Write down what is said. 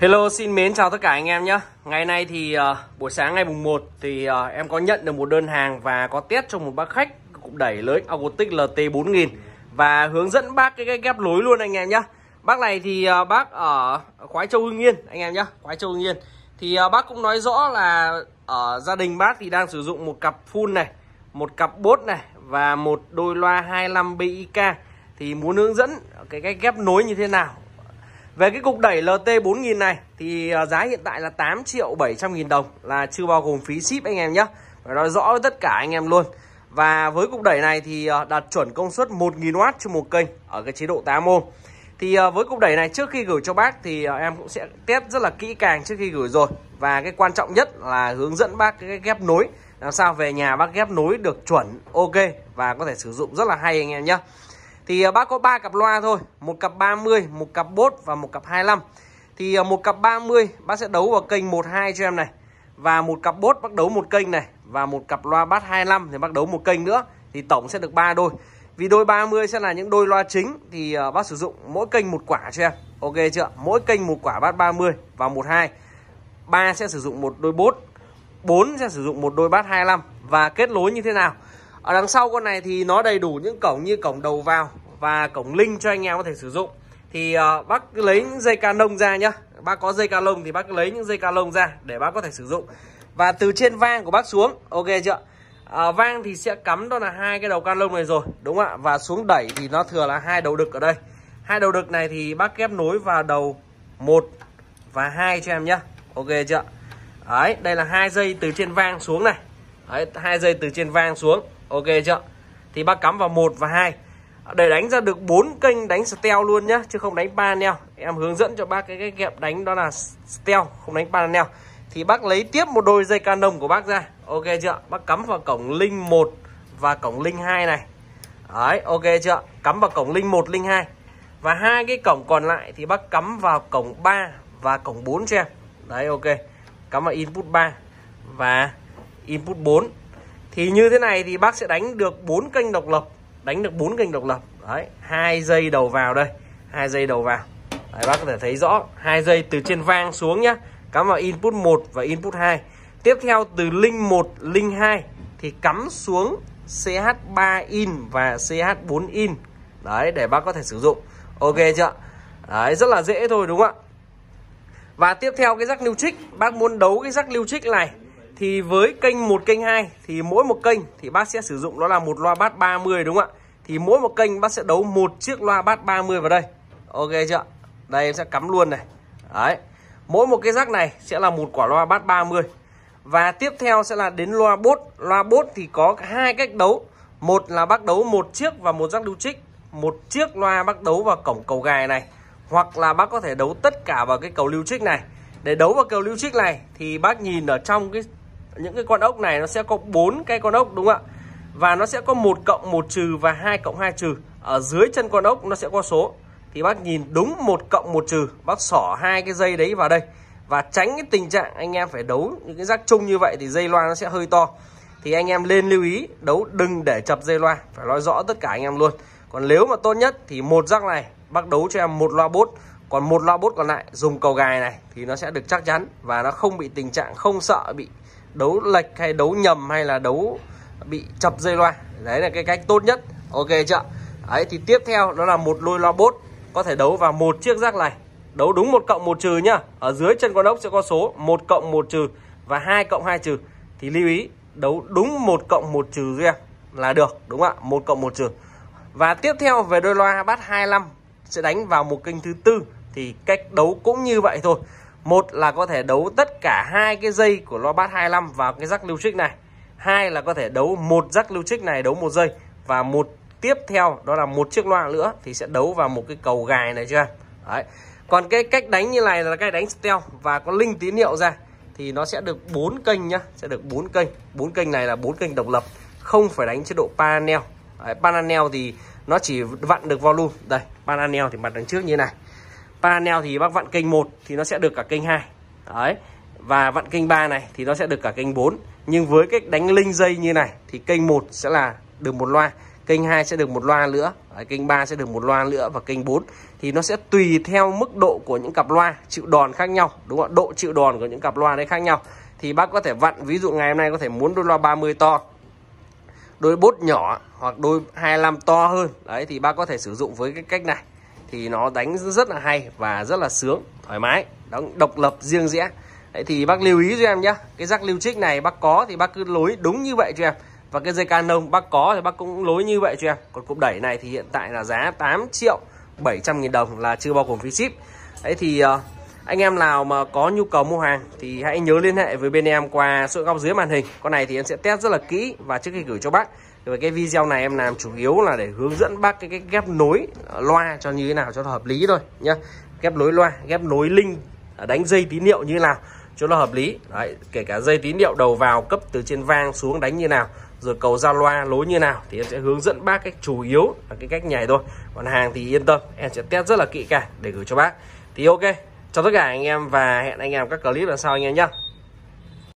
Hello xin mến chào tất cả anh em nhé Ngày nay thì uh, buổi sáng ngày mùng 1 thì uh, em có nhận được một đơn hàng và có test cho một bác khách cũng đẩy lưới Agotic LT4000 và hướng dẫn bác cái, cái ghép lối luôn anh em nhé Bác này thì uh, bác ở Khoái Châu Hưng Yên anh em nhé Khoái Châu Hưng Yên thì uh, bác cũng nói rõ là ở gia đình bác thì đang sử dụng một cặp full này một cặp bốt này và một đôi loa 25 BIK thì muốn hướng dẫn cái cách ghép nối như thế nào về cái cục đẩy LT4000 này thì ờ, giá hiện tại là 8 triệu 700 nghìn đồng là chưa bao gồm phí ship anh em nhé. Phải nói rõ với tất cả anh em luôn. Và với cục đẩy này thì ờ, đạt chuẩn công suất 1000W cho một kênh ở cái chế độ 8 ohm. Thì ờ, với cục đẩy này trước khi gửi cho bác thì em cũng sẽ test rất là kỹ càng trước khi gửi rồi. Và cái quan trọng nhất là hướng dẫn bác cái ghép nối làm sao về nhà bác ghép nối được chuẩn ok và có thể sử dụng rất là hay anh em nhé thì à, bác có 3 cặp loa thôi một cặp 30 một cặp bốt và một cặp 25 thì à, một cặp 30 bác sẽ đấu vào kênh 12 cho em này và một cặp bốt bác đấu một kênh này và một cặp loa bát 25 thì bác đấu một kênh nữa thì tổng sẽ được 3 đôi vì đôi 30 sẽ là những đôi loa chính thì à, bác sử dụng mỗi kênh một quả cho em ok chưa mỗi kênh một quả bát 30 và một hai ba sẽ sử dụng một đôi bốt 4 sẽ sử dụng một đôi bát 25 và kết nối như thế nào ở đằng sau con này thì nó đầy đủ những cổng như cổng đầu vào và cổng link cho anh em có thể sử dụng thì uh, bác cứ lấy những dây ca nông ra nhá bác có dây ca lông thì bác cứ lấy những dây ca lông ra để bác có thể sử dụng và từ trên vang của bác xuống ok chưa à, vang thì sẽ cắm đó là hai cái đầu can lông này rồi đúng không ạ và xuống đẩy thì nó thừa là hai đầu đực ở đây hai đầu đực này thì bác ghép nối vào đầu một và hai cho em nhá ok chưa đấy đây là hai dây từ trên vang xuống này đấy hai dây từ trên vang xuống ok chưa thì bác cắm vào một và hai để đánh ra được bốn kênh đánh steel luôn nhá chứ không đánh panel em hướng dẫn cho bác cái, cái kẹp đánh đó là steel không đánh panel thì bác lấy tiếp một đôi dây canon của bác ra ok chưa bác cắm vào cổng linh 1 và cổng linh 2 này đấy ok chưa cắm vào cổng linh 1 linh 2 và hai cái cổng còn lại thì bác cắm vào cổng 3 và cổng 4 cho em đấy ok cắm vào input 3 và input 4 thì như thế này thì bác sẽ đánh được bốn kênh độc lập đánh được bốn kênh độc lập đấy hai dây đầu vào đây hai dây đầu vào đấy, bác có thể thấy rõ hai dây từ trên vang xuống nhá cắm vào input 1 và input 2 tiếp theo từ linh 1 linh 2 thì cắm xuống CH3 in và CH4 in đấy để bác có thể sử dụng ok chưa đấy rất là dễ thôi đúng không ạ và tiếp theo cái rắc lưu trích bác muốn đấu cái rắc lưu trích này thì với kênh một kênh 2 thì mỗi một kênh thì bác sẽ sử dụng đó là một loa bát 30 đúng không ạ thì mỗi một kênh bác sẽ đấu một chiếc loa bát 30 vào đây ok chưa đây em sẽ cắm luôn này đấy mỗi một cái rác này sẽ là một quả loa bát 30 và tiếp theo sẽ là đến loa bốt loa bốt thì có hai cách đấu một là bác đấu một chiếc và một rác lưu trích một chiếc loa bác đấu vào cổng cầu gài này hoặc là bác có thể đấu tất cả vào cái cầu lưu trích này để đấu vào cầu lưu trích này thì bác nhìn ở trong cái những cái con ốc này nó sẽ có bốn cái con ốc đúng không ạ và nó sẽ có một cộng một trừ và hai cộng hai trừ ở dưới chân con ốc nó sẽ có số thì bác nhìn đúng một cộng một trừ bác xỏ hai cái dây đấy vào đây và tránh cái tình trạng anh em phải đấu những cái rác chung như vậy thì dây loa nó sẽ hơi to thì anh em lên lưu ý đấu đừng để chập dây loa phải nói rõ tất cả anh em luôn còn nếu mà tốt nhất thì một rác này bác đấu cho em một loa bốt còn một loa bốt còn lại dùng cầu gài này thì nó sẽ được chắc chắn và nó không bị tình trạng không sợ bị đấu lệch hay đấu nhầm hay là đấu bị chập dây loa đấy là cái cách tốt nhất ok chưa ấy thì tiếp theo đó là một lôi loa bốt có thể đấu vào một chiếc rác này đấu đúng một cộng một trừ nhá ở dưới chân con ốc sẽ có số một cộng một trừ và hai cộng hai trừ thì lưu ý đấu đúng một cộng một trừ ra là được đúng không ạ một cộng một trừ và tiếp theo về đôi loa bát 25 sẽ đánh vào một kênh thứ tư thì cách đấu cũng như vậy thôi một là có thể đấu tất cả hai cái dây của loa bát 25 vào cái rắc lưu trích này hai là có thể đấu một rắc lưu trích này đấu một dây và một tiếp theo đó là một chiếc loa nữa thì sẽ đấu vào một cái cầu gài này chưa đấy còn cái cách đánh như này là cái đánh steel và có linh tín hiệu ra thì nó sẽ được bốn kênh nhá sẽ được bốn kênh bốn kênh này là bốn kênh độc lập không phải đánh chế độ panel đấy, panel thì nó chỉ vặn được volume đây panel thì mặt đằng trước như thế này panel thì bác vặn kênh 1 thì nó sẽ được cả kênh 2 đấy và vặn kênh 3 này thì nó sẽ được cả kênh 4 nhưng với cách đánh linh dây như này thì kênh 1 sẽ là được một loa kênh 2 sẽ được một loa nữa đấy, kênh 3 sẽ được một loa nữa và kênh 4 thì nó sẽ tùy theo mức độ của những cặp loa chịu đòn khác nhau đúng không ạ độ chịu đòn của những cặp loa đấy khác nhau thì bác có thể vặn ví dụ ngày hôm nay có thể muốn đôi loa 30 to đôi bốt nhỏ hoặc đôi 25 to hơn đấy thì bác có thể sử dụng với cái cách này thì nó đánh rất là hay và rất là sướng thoải mái đóng độc lập riêng rẽ Đấy, thì bác lưu ý cho em nhé cái rắc lưu trích này bác có thì bác cứ lối đúng như vậy cho em và cái dây canon bác có thì bác cũng lối như vậy cho em còn cục đẩy này thì hiện tại là giá 8 triệu 700 nghìn đồng là chưa bao gồm phí ship Đấy thì ờ, anh em nào mà có nhu cầu mua hàng thì hãy nhớ liên hệ với bên em qua số góc dưới màn hình con này thì em sẽ test rất là kỹ và trước khi gửi cho bác và cái video này em làm chủ yếu là để hướng dẫn bác cái, cái ghép nối loa cho như thế nào cho nó hợp lý thôi nhá ghép nối loa ghép nối linh đánh dây tín hiệu như thế nào cho nó hợp lý Đấy, kể cả dây tín hiệu đầu vào cấp từ trên vang xuống đánh như nào rồi cầu ra loa lối như nào thì em sẽ hướng dẫn bác cách chủ yếu là cái cách nhảy thôi còn hàng thì yên tâm em sẽ test rất là kỹ cả để gửi cho bác thì ok chào tất cả anh em và hẹn anh em các clip lần sau anh em nhé